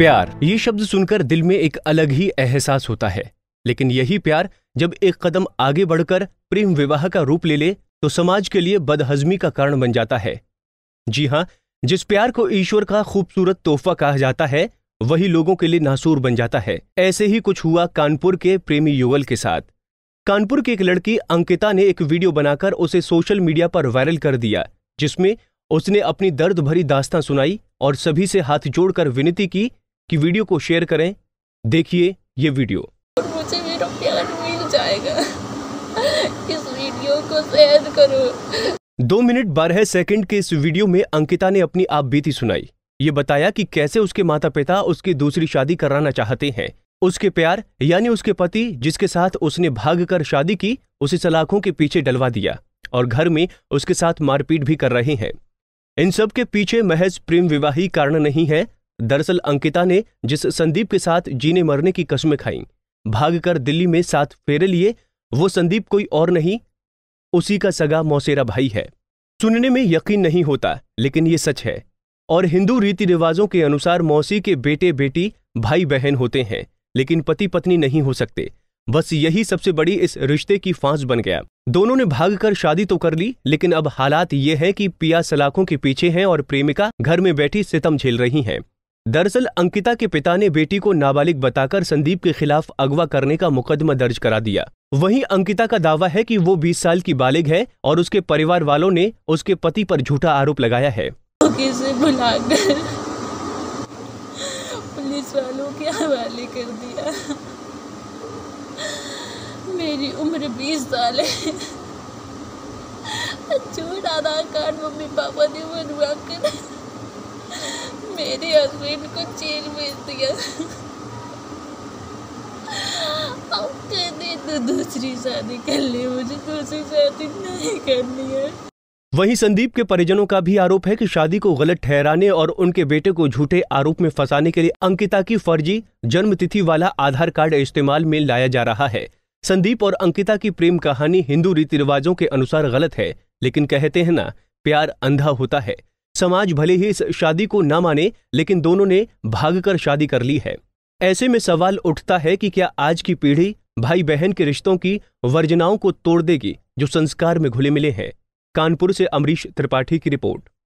प्यार ये शब्द सुनकर दिल में एक अलग ही एहसास होता है लेकिन यही प्यार जब एक कदम आगे बढ़कर प्रेम विवाह का रूप ले ले तो समाज के लिए बदहजमी का कारण बन जाता है जी हाँ जिस प्यार को ईश्वर का खूबसूरत तोहफा कहा जाता है वही लोगों के लिए नासूर बन जाता है ऐसे ही कुछ हुआ कानपुर के प्रेमी युगल के साथ कानपुर की एक लड़की अंकिता ने एक वीडियो बनाकर उसे सोशल मीडिया पर वायरल कर दिया जिसमें उसने अपनी दर्द भरी दास्तां सुनाई और सभी से हाथ जोड़कर विनती की कि वीडियो को शेयर करें देखिए ये वीडियो और मुझे मेरा प्यार मिल जाएगा इस वीडियो को शेयर करो दो मिनट बारह सेकंड के इस वीडियो में अंकिता ने अपनी आप बीती सुनाई ये बताया कि कैसे उसके माता पिता उसकी दूसरी शादी कराना चाहते हैं उसके प्यार यानी उसके पति जिसके साथ उसने भागकर शादी की उसे सलाखों के पीछे डलवा दिया और घर में उसके साथ मारपीट भी कर रहे हैं इन सब के पीछे महज प्रेम विवाही कारण नहीं है दरअसल अंकिता ने जिस संदीप के साथ जीने मरने की कस्में खाई भागकर दिल्ली में साथ फेरे लिए वो संदीप कोई और नहीं उसी का सगा मौसेरा भाई है सुनने में यकीन नहीं होता लेकिन ये सच है और हिंदू रीति रिवाजों के अनुसार मौसी के बेटे बेटी भाई बहन होते हैं लेकिन पति पत्नी नहीं हो सकते बस यही सबसे बड़ी इस रिश्ते की फांस बन गया दोनों ने भागकर शादी तो कर ली लेकिन अब हालात ये हैं कि पिया सलाखों के पीछे हैं और प्रेमिका घर में बैठी सितम झेल रही हैं दरअसल अंकिता के पिता ने बेटी को नाबालिग बताकर संदीप के खिलाफ अगवा करने का मुकदमा दर्ज करा दिया वहीं अंकिता का दावा है कि वो 20 साल की बालिग है और उसके परिवार वालों ने उसके पति पर झूठा आरोप लगाया है पुलिस वालों के हवाले कर दिया मेरी उम्र 20 साल है आधार कार्ड मम्मी पापा ने बनवा कर मेरे हस्बैंड को चेन भेज दिया अब कहने तो दूसरी शादी कर ली मुझे दूसरी शादी नहीं करनी है वहीं संदीप के परिजनों का भी आरोप है कि शादी को गलत ठहराने और उनके बेटे को झूठे आरोप में फंसाने के लिए अंकिता की फर्जी जन्मतिथि वाला आधार कार्ड इस्तेमाल में लाया जा रहा है संदीप और अंकिता की प्रेम कहानी हिंदू रीति रिवाजों के अनुसार गलत है लेकिन कहते हैं ना प्यार अंधा होता है समाज भले ही इस शादी को ना माने लेकिन दोनों ने भागकर शादी कर ली है ऐसे में सवाल उठता है कि क्या आज की पीढ़ी भाई बहन के रिश्तों की वर्जनाओं को तोड़ देगी जो संस्कार में घुले मिले हैं कानपुर से अमरीश त्रिपाठी की रिपोर्ट